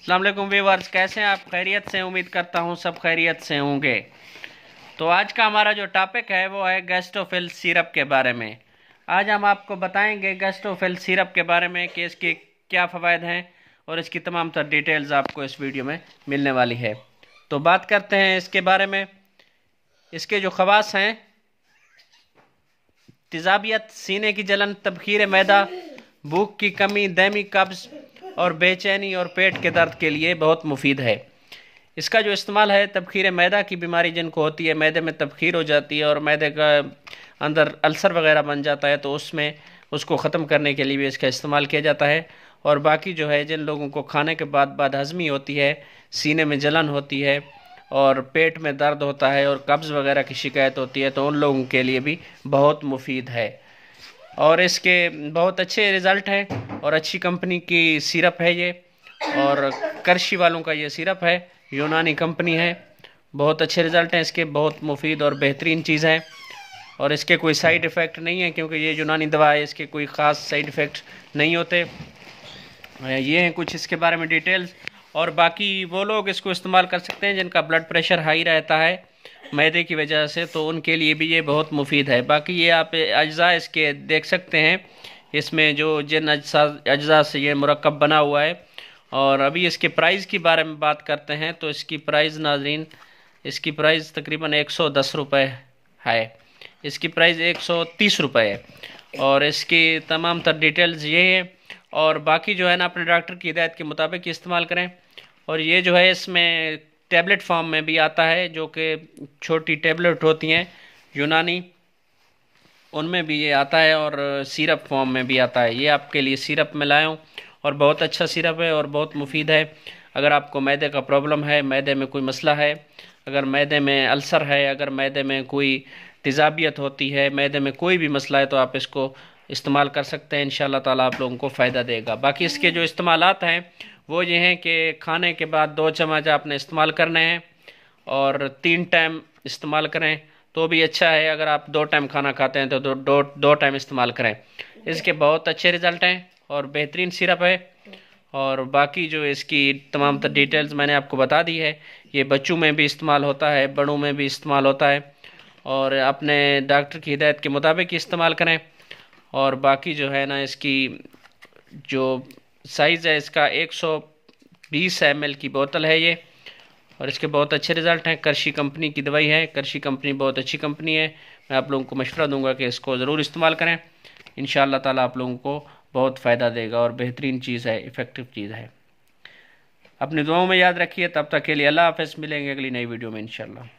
अल्लाम वीवर्स कैसे हैं आप खैरियत से उम्मीद करता हूँ सब खैरियत से होंगे तो आज का हमारा जो टॉपिक है वो है गेस्टोफिल सिरप के बारे में आज हम आपको बताएंगे गेस्टोफिल सिरप के बारे में कि इसके क्या फ़वाद हैं और इसकी तमाम तर डिटेल्स आपको इस वीडियो में मिलने वाली है तो बात करते हैं इसके बारे में इसके जो खवास हैं तजाबियत सीने की जलन तबखीर मैदा भूख की कमी दैमी कब्ज़ और बेचैनी और पेट के दर्द के लिए बहुत मुफीद है इसका जो इस्तेमाल है तबखीर मैदा की बीमारी जिनको होती है मैदे में तबखीर हो जाती है और मैदे का अंदर अल्सर वगैरह बन जाता है तो उसमें उसको ख़त्म करने के लिए भी इसका इस्तेमाल किया जाता है और बाकी जो है जिन लोगों को खाने के बाद बाद हजमी होती है सीने में जलन होती है और पेट में दर्द होता है और कब्ज़ वगैरह की शिकायत होती है तो उन लोगों के लिए भी बहुत मुफीद है और इसके बहुत अच्छे रिज़ल्ट हैं और अच्छी कंपनी की सिरप है ये और करशी वालों का ये सिरप है यूनानी कंपनी है बहुत अच्छे रिज़ल्ट हैं इसके बहुत मुफीद और बेहतरीन चीज़ है और इसके कोई साइड इफ़ेक्ट नहीं है क्योंकि ये यूनानी दवा है इसके कोई ख़ास साइड इफ़ेक्ट नहीं होते ये हैं कुछ इसके बारे में डिटेल्स और बाकी वो लोग इसको इस्तेमाल कर सकते हैं जिनका ब्लड प्रेशर हाई रहता है मैदे की वजह से तो उनके लिए भी ये बहुत मुफीद है बाकी ये आप अज्जा इसके देख सकते हैं इसमें जो जिन अज्जा अज्जा से ये मरकब बना हुआ है और अभी इसके प्राइस के बारे में बात करते हैं तो इसकी प्राइस नाजरीन इसकी प्राइस तकरीबन एक सौ दस रुपये है इसकी प्राइस एक सौ तीस रुपये है और इसकी तमाम तर डिटेल्स ये हैं और बाकी जो है ना अपने डॉक्टर की हिदायत के मुताबिक इस्तेमाल करें और ये जो है इसमें टैबलेट फॉर्म में भी आता है जो कि छोटी टैबलेट होती हैं यूनानी उनमें भी ये आता है और सिरप फॉर्म में भी आता है ये आपके लिए सिरप में लाया हूँ और बहुत अच्छा सिरप है और बहुत मुफीद है अगर आपको मैदे का प्रॉब्लम है मैदे में कोई मसला है अगर मैदे में अल्सर है अगर मैदे में कोई तेजाबियत होती है मैदे में कोई भी मसला है तो आप इसको इस्तेमाल कर सकते हैं इन ताला आप लोगों को फ़ायदा देगा बाकी इसके जो इस्तेमाल हैं वो ये हैं कि खाने के बाद दो चम्मच आपने इस्तेमाल करने हैं और तीन टाइम इस्तेमाल करें तो भी अच्छा है अगर आप दो टाइम खाना खाते हैं तो दो दो, दो टाइम इस्तेमाल करें इसके बहुत अच्छे रिज़ल्ट हैं और बेहतरीन सिरप है और बाकी जो इसकी तमाम डिटेल्स मैंने आपको बता दी है ये बच्चों में भी इस्तेमाल होता है बड़ों में भी इस्तेमाल होता है और अपने डॉक्टर की हिदायत के मुताबिक इस्तेमाल करें और बाकी जो है ना इसकी जो साइज़ है इसका 120 एम की बोतल है ये और इसके बहुत अच्छे रिज़ल्ट हैं करशी कंपनी की दवाई है करशी कंपनी बहुत अच्छी कंपनी है मैं आप लोगों को मशवरा दूंगा कि इसको ज़रूर इस्तेमाल करें इन ताला आप लोगों को बहुत फ़ायदा देगा और बेहतरीन चीज़ है इफ़ेक्टिव चीज़ है अपनी दुआओं में याद रखिए तब तक के लिए अल्लाह हाफ़ मिलेंगे अगली नई वीडियो में इनशाला